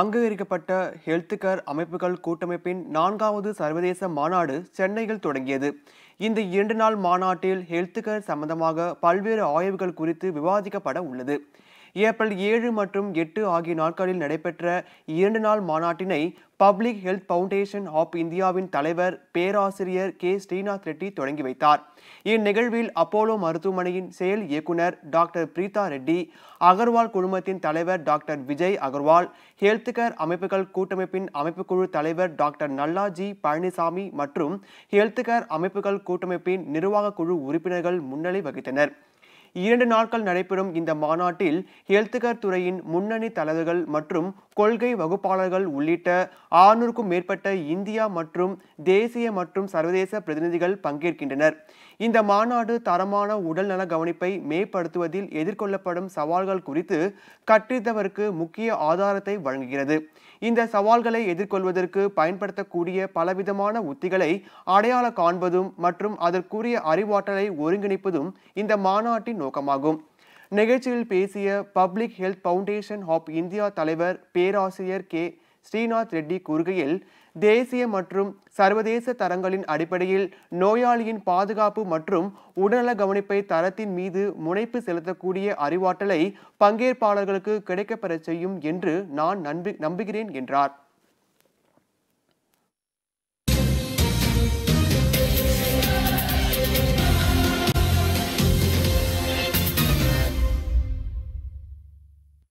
அங்கீகரிக்கப்பட்ட health care அமைப்புகள் கூட்டமைப்பின் நான்காவது சர்வதேச மாநாடு சென்னையில் தொடங்கியது இந்த இரண்டு நாள் மாநாட்டில் ஹெல்த் கேர் சம்பந்தமாக பல்வேறு ஆய்வுகள் குறித்து விவாதிக்கப்பட உள்ளது ஏப்ரல் ஏழு மற்றும் எட்டு ஆகிய நாட்களில் நடைபெற்ற இரண்டு நாள் மாநாட்டினை பப்ளிக் ஹெல்த் பவுண்டேஷன் ஆப் இந்தியாவின் தலைவர் பேராசிரியர் கே ஸ்ரீநாத் ரெட்டி தொடங்கி வைத்தார் இந்நிகழ்வில் அப்போலோ மருத்துவமனையின் செயல் இயக்குனர் டாக்டர் பிரீதா ரெட்டி அகர்வால் குழுமத்தின் தலைவர் doctor Vijay Agarwal health care அமைப்புகள் கூட்டமைப்பின் அமைப்புக்குழு தலைவர் டாக்டர் நல்லாஜி பழனிசாமி மற்றும் ஹெல்த் கேர் அமைப்புகள் கூட்டமைப்பின் நிர்வாக குழு உறுப்பினர்கள் முன்னிலை வகித்தனர் இரண்டு நாட்கள் நடைபெறும் இந்த மாநாட்டில் ஹெல்த்கேர் துறையின் முன்னணி தலைவர்கள் மற்றும் கொள்கை வகுப்பாளர்கள் உள்ளிட்ட ஆறுநூறுக்கும் மேற்பட்ட இந்தியா மற்றும் தேசிய மற்றும் சர்வதேச பிரதிநிதிகள் பங்கேற்கின்றனர் இந்த மாநாடு தரமான உடல்நல கவனிப்பை மேம்படுத்துவதில் எதிர்கொள்ளப்படும் சவால்கள் குறித்து கற்றித்தவருக்கு முக்கிய ஆதாரத்தை வழங்குகிறது இந்த சவால்களை எதிர்கொள்வதற்கு பயன்படுத்தக்கூடிய பலவிதமான உத்திகளை அடையாள காண்பதும் மற்றும் அதற்குரிய அறிவாற்றலை ஒருங்கிணைப்பதும் இந்த மாநாட்டின் நோக்கமாகும் நிகழ்ச்சியில் பேசிய public health foundation of India தலைவர் பேராசிரியர் கே ஸ்ரீநாத் ரெட்டி கூறுகையில் தேசிய மற்றும் சர்வதேச தரங்களின் அடிப்படையில் நோயாளியின் பாதுகாப்பு மற்றும் உடல்நல கவனிப்பை தரத்தின் மீது முனைப்பு செலுத்தக்கூடிய அறிவாற்றலை பங்கேற்பாளர்களுக்கு கிடைக்கப்பெறச் செய்யும் என்று நான் நம்பி நம்புகிறேன் என்றார்